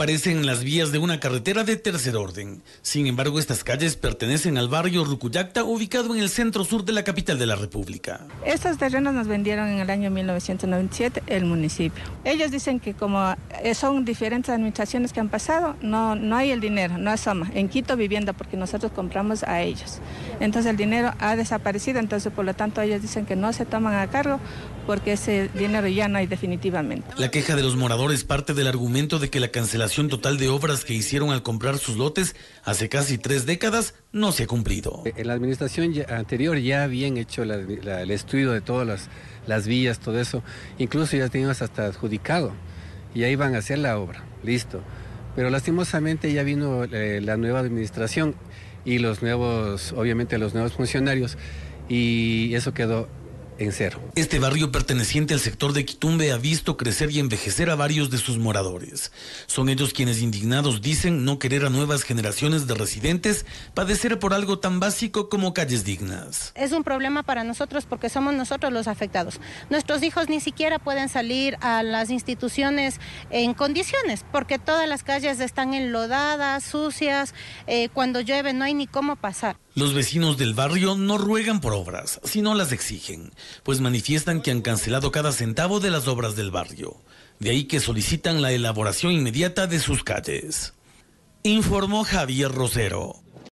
en las vías de una carretera de tercer orden. Sin embargo, estas calles pertenecen al barrio Rucuyacta, ubicado en el centro sur de la capital de la República. Estos terrenos nos vendieron en el año 1997 el municipio. Ellos dicen que como eh, son diferentes administraciones que han pasado, no, no hay el dinero, no asoma. En Quito vivienda, porque nosotros compramos a ellos. Entonces el dinero ha desaparecido, entonces por lo tanto ellos dicen que no se toman a cargo porque ese dinero ya no hay definitivamente. La queja de los moradores parte del argumento de que la cancelación total de obras que hicieron al comprar sus lotes hace casi tres décadas no se ha cumplido. En eh, la administración anterior ya habían hecho el estudio de todas las, vías, todo eso. Incluso ya teníamos hasta adjudicado y ahí van a hacer la obra. Listo. Pero lastimosamente ya vino eh, la nueva administración y los nuevos, obviamente los nuevos funcionarios y eso quedó este barrio perteneciente al sector de Quitumbe ha visto crecer y envejecer a varios de sus moradores. Son ellos quienes indignados dicen no querer a nuevas generaciones de residentes padecer por algo tan básico como calles dignas. Es un problema para nosotros porque somos nosotros los afectados. Nuestros hijos ni siquiera pueden salir a las instituciones en condiciones porque todas las calles están enlodadas, sucias, eh, cuando llueve no hay ni cómo pasar. Los vecinos del barrio no ruegan por obras, sino las exigen pues manifiestan que han cancelado cada centavo de las obras del barrio. De ahí que solicitan la elaboración inmediata de sus calles. Informó Javier Rosero.